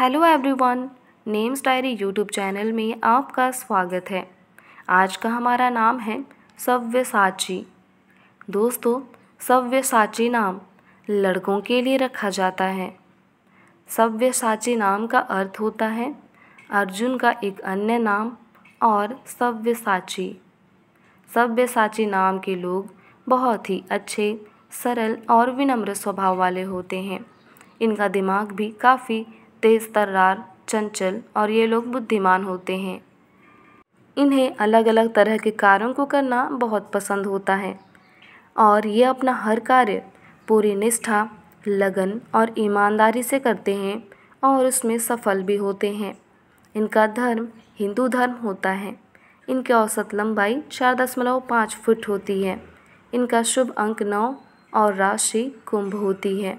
hello everyone names diary YouTube channel में आपका स्वागत है आज का हमारा नाम है सव्य साची दोस्तों सव्य साची नाम लड़कों के लिए रखा जाता है सव्य साची नाम का अर्थ होता है अर्जुन का एक अन्य नाम और सव्य साची सव्य साची नाम के लोग बहुत ही अच्छे सरल और विनम्र स्वभाव वाले होते हैं इनका दिमाग भी काफ़ी तेज़ तर्रार चंचल और ये लोग बुद्धिमान होते हैं इन्हें अलग अलग तरह के कार्यों को करना बहुत पसंद होता है और ये अपना हर कार्य पूरी निष्ठा लगन और ईमानदारी से करते हैं और उसमें सफल भी होते हैं इनका धर्म हिंदू धर्म होता है इनकी औसत लंबाई चार दशमलव पाँच फुट होती है इनका शुभ अंक नौ और राशि कुंभ होती है